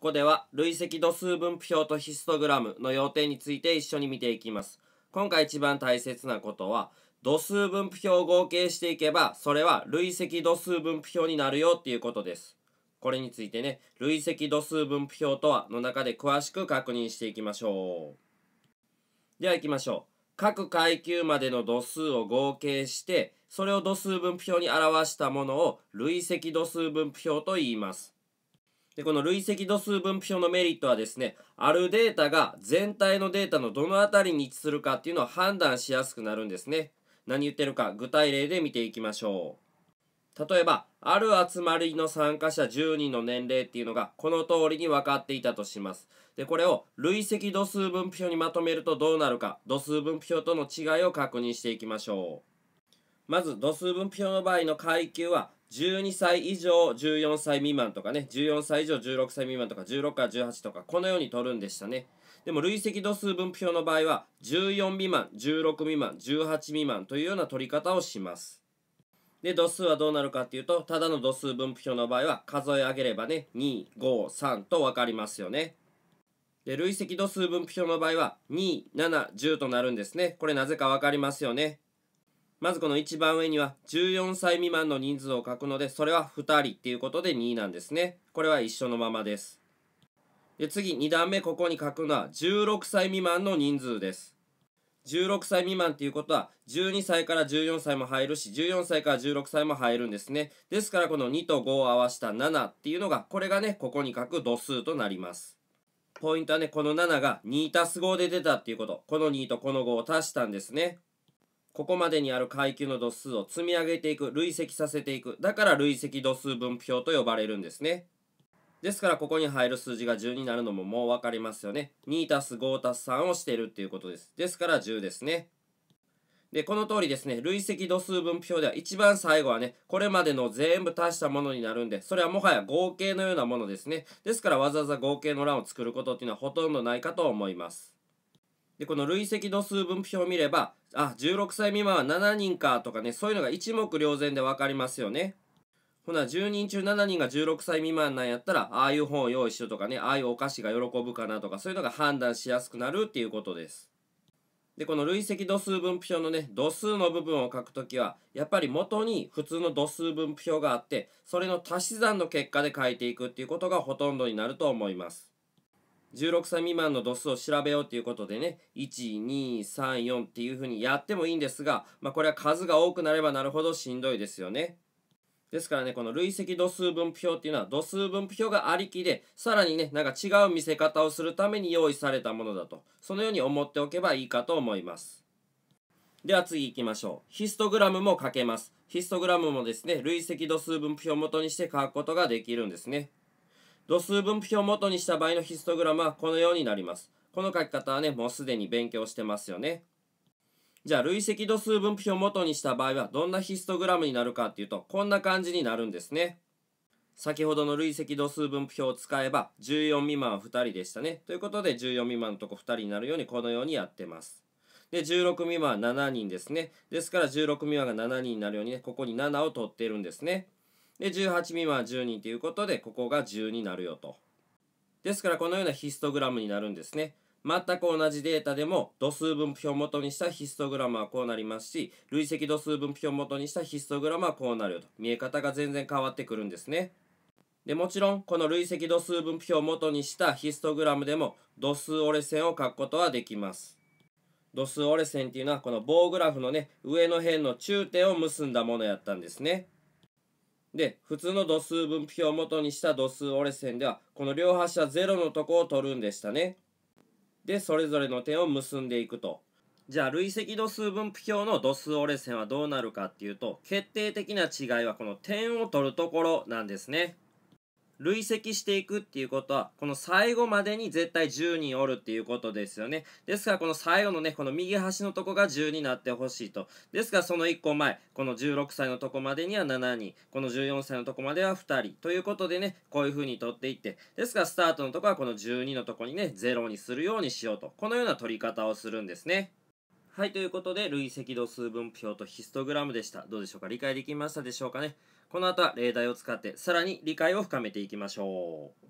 ここでは累積度数分布表とヒストグラムの要点について一緒に見ていきます。今回一番大切なことは度数分布表を合計していけばそれは累積度数分布表になるよっていうことです。これについてね、累積度数分布表とはの中で詳しく確認していきましょう。では行きましょう。各階級までの度数を合計してそれを度数分布表に表したものを累積度数分布表と言いますで、この累積度数分布表のメリットはですね、あるデータが全体のデータのどの辺りに位置するかっていうのを判断しやすくなるんですね。何言ってるか具体例で見ていきましょう。例えば、ある集まりの参加者10人の年齢っていうのがこの通りに分かっていたとします。で、これを累積度数分布表にまとめるとどうなるか、度数分布表との違いを確認していきましょう。まず、度数分布表の場合の階級は12歳以上14歳未満とかね14歳以上16歳未満とか16から18とかこのように取るんでしたねでも累積度数分布表の場合は14未満16未満18未満というような取り方をしますで度数はどうなるかっていうとただの度数分布表の場合は数え上げればね253と分かりますよねで累積度数分布表の場合は2、7、10となるんですね。これなぜか分かりますよね。まずこの一番上には14歳未満の人数を書くので、それは2人っていうことで2なんですね。これは一緒のままです。で、次2段目ここに書くのは16歳未満の人数です。16歳未満っていうことは12歳から14歳も入るし、14歳から16歳も入るんですね。ですからこの2と5を合わせた7っていうのが、これがね、ここに書く度数となります。ポイントはね、この7が2 5で出たっていうこと。この2とこの5を足したんですね。ここまでにある階級の度数を積み上げていく累積させていくだから累積度数分布表と呼ばれるんですねですからここに入る数字が10になるのももう分かりますよね2たす5たす3をしているっていうことですですから10ですねでこの通りですね累積度数分布表では一番最後はねこれまでの全部足したものになるんでそれはもはや合計のようなものですねですからわざわざ合計の欄を作ることっていうのはほとんどないかと思いますでこの累積度数分布表を見ればあ16歳未満は7人かとかねそういうのが一目瞭然で分かりますよねほな10人中7人が16歳未満なんやったらああいう本を用意しよとかねああいうお菓子が喜ぶかなとかそういうのが判断しやすくなるっていうことですでこの累積度数分布表のね度数の部分を書くときはやっぱり元に普通の度数分布表があってそれの足し算の結果で書いていくっていうことがほとんどになると思います16歳未満の度数を調べようということでね、1234っていうふうにやってもいいんですが、まあ、これは数が多くなればなるほどしんどいですよね。ですからね、この累積度数分布表っていうのは度数分布表がありきで、さらにね、なんか違う見せ方をするために用意されたものだと、そのように思っておけばいいかと思います。では次行きましょう。ヒストグラムも書けます。ヒストグラムもですね、累積度数分布表を元にして書くことができるんですね。度数分布表を元にした場合のヒストグラムはこのようになります。この書き方はね、もうすでに勉強してますよね。じゃあ、累積度数分布表を元にした場合は、どんなヒストグラムになるかっていうと、こんな感じになるんですね。先ほどの累積度数分布表を使えば、14未満は2人でしたね。ということで、14未満のとこ2人になるように、このようにやってます。で、16未満は7人ですね。ですから、16未満が7人になるようにね、ここに7を取ってるんですね。で18未満は12ということでここが10になるよとですからこのようなヒストグラムになるんですね全く同じデータでも度数分布表をもとにしたヒストグラムはこうなりますし累積度数分布表をもとにしたヒストグラムはこうなるよと見え方が全然変わってくるんですねでもちろんこの累積度数分布表をもとにしたヒストグラムでも度数折れ線を書くことはできます度数折れ線っていうのはこの棒グラフのね上の辺の中点を結んだものやったんですねで、普通の度数分布表を元にした度数折れ線では、この両端は0のとこを取るんでしたね。で、それぞれの点を結んでいくと。じゃあ、累積度数分布表の度数折れ線はどうなるかっていうと、決定的な違いはこの点を取るところなんですね。累積していくっていうことは、この最後までに絶対10人おるっていうことですよね。ですから、この最後のね、この右端のとこが10になってほしいと。ですから、その1個前、この16歳のとこまでには7人、この14歳のとこまでは2人。ということでね、こういう風に取っていって、ですから、スタートのとこはこの12のとこにね、0にするようにしようと。このような取り方をするんですね。はい、ということで、累積度数分布表とヒストグラムでした。どうでしょうか理解できましたでしょうかねこの後は例題を使って、さらに理解を深めていきましょう。